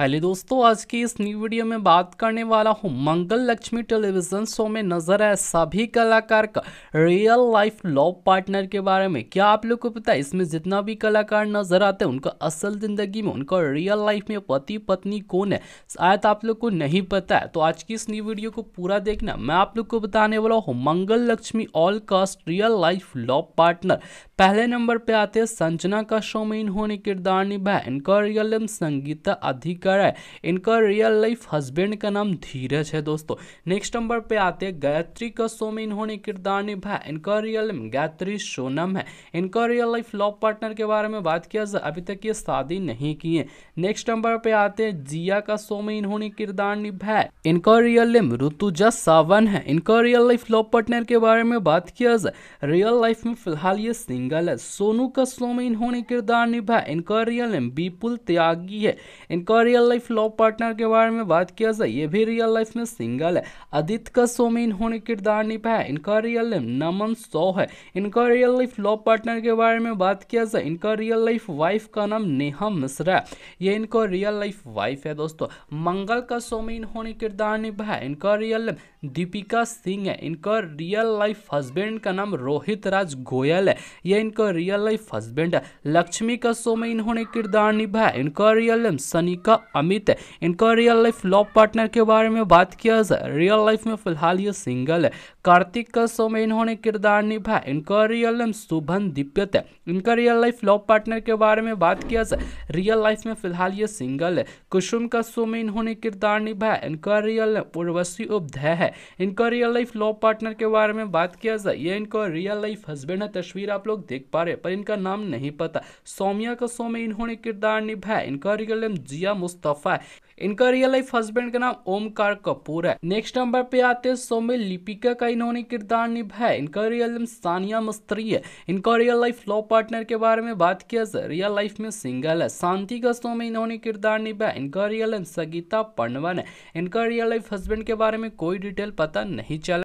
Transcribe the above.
hello दोस्तों आज की इस न्यू वीडियो में बात करने वाला हूँ मंगल लक्ष्मी टेलीविजन शो में नजर आए सभी कलाकार का रियल लाइफ लव पार्टनर के बारे में क्या आप लोग को पता है इसमें जितना भी कलाकार नजर आते हैं उनका असल जिंदगी में उनका रियल लाइफ में पति पत्नी कौन है शायद आप लोग को नहीं पता है तो आज की इस न्यू वीडियो को पूरा देखना मैं आप लोग को बताने वाला हूँ Mangal Lakshmi all caste real life love partner पहले नंबर पर आते हैं संजना का शो में इन्होंने किरदार निभाया इनका रियल नेम संगीता अधिकार का है इनका रियल लाइफ हस्बैंड का नाम धीरज है दोस्तों नेक्स्ट नंबर पे आते हैं गायत्री का शो में इन्होंने किरदार निभाया इनका रियल गायत्री सोनम है इनका रियल लाइफ लव पार्टनर के बारे में बात किया जाए अभी तक ये शादी नहीं की है नेक्स्ट नंबर पे आते हैं जिया का शो में इन्होंने किरदार निभाया इनका रियल नेम ऋतुजा सावन है इनका रियल लाइफ लव पार्टनर के बारे में बात किया जाए रियल लाइफ में फिलहाल ये सिंगल है सोनू का शो में इन्होंने किरदार निभाया इनका रियल नेम विपुल त्यागी है इनका रियल लाइफ लव पार्टनर के बारे में बात किया जाए ये भी रियल लाइफ में सिंगल है अदित का शो में इन्होंने किरदार निभाया इनका रियल नेम नमन सो है इनका रियल लाइफ लव पार्टनर के बारे में बात किया जाए इनका रियल लाइफ वाइफ का नाम नेहा मिश्रा ये इनका रियल लाइफ वाइफ है दोस्तों मंगल का शो में इन्होंने किरदार निभाया इनका रियल नेम दीपिका सिंह है इनका रियल लाइफ हस्बैंड का नाम रोहित राज गोयल है ये इनका रियल लाइफ हस्बैंड है लक्ष्मी का शो में इन्होंने किरदार निभाया इनका रियल नेम सनिका था अमित इनका रियल लाइफ लॉ पार्टनर के बारे में बात किया जाए रियल लाइफ में फिलहाल ये सिंगल है कार्तिक का शो में इन्होंने किरदार निभाया इनका रियल नेम शुभन दिव्यत है इनका रियल लाइफ लॉ पार्टनर के बारे में बात किया जाए रियल लाइफ में फिलहाल ये सिंगल है कुसुम का शो में इन्होंने किरदार निभाया इनका रियल नेम उर्वशी उपध्याय है इनका रियल लाइफ लॉ पार्टनर के बारे में बात किया जाए ये इनका रियल लाइफ हस्बैंड है तस्वीर आप लोग देख पा रहे पर इनका नाम नहीं पता सौम्या का शो में इन्होंने किरदार निभाया इनका रियल नेम जिया मुस्तफ़ा है इनका रियल लाइफ हस्बैंड का नाम ओमकार कपूर है नेक्स्ट नंबर पे आते हैं सौम्य लिपिका का इन्होंने किरदार निभाया इनका रियल नेम सानिया मस्त्री है इनका रियल लाइफ लॉ पार्टनर के बारे में बात किया जाए रियल लाइफ में सिंगल है शांति का में इन्होंने किरदार निभाया इनका रियल नेम सगीता पंडवन है इनका रियल लाइफ हस्बैंड के बारे में कोई डिटेल पता नहीं चला